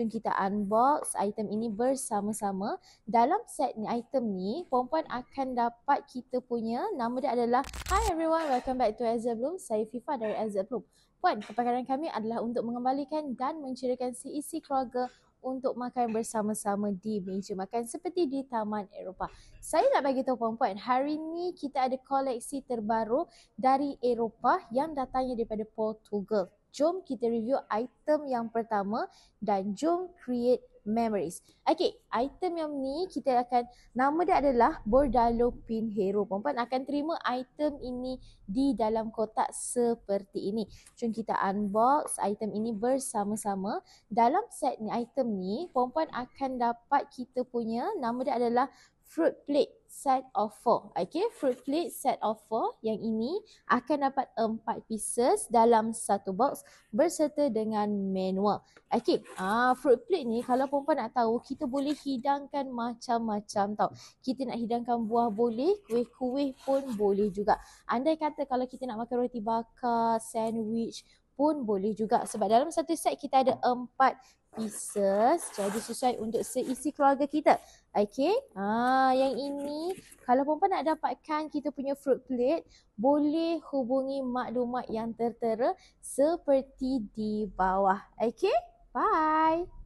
Jom kita unbox item ini bersama-sama. Dalam set ni, item ni, puan-puan akan dapat kita punya. Nama dia adalah, Hi everyone, welcome back to Azza Bloom. Saya Fifa dari Azza Bloom. Puan, kepakaran kami adalah untuk mengembalikan dan menceritakan seisi keluarga untuk makan bersama-sama di meja makan seperti di taman Eropah. Saya nak bagi tahu puan-puan, hari ni kita ada koleksi terbaru dari Eropah yang datangnya daripada Portugal. Jom kita review item yang pertama dan jom create memories. Okay, item yang ni kita akan, nama dia adalah Bordalo Pin Hero. Puan-puan akan terima item ini di dalam kotak seperti ini. Jom kita unbox item ini bersama-sama. Dalam set ni, item ni, puan-puan akan dapat kita punya, nama dia adalah Fruit Plate set of four. Okay, fruit plate set of four yang ini akan dapat empat pieces dalam satu box berserta dengan manual. Okay, ah, fruit plate ni kalau perempuan nak tahu, kita boleh hidangkan macam-macam tau. Kita nak hidangkan buah boleh, kuih-kuih pun boleh juga. Andai kata kalau kita nak makan roti bakar, sandwich, pun boleh juga sebab dalam satu set kita ada empat pieces jadi sesuai untuk seisi keluarga kita. Okay. Ah, yang ini kalau perempuan nak dapatkan kita punya fruit plate boleh hubungi maklumat yang tertera seperti di bawah. Okay. Bye.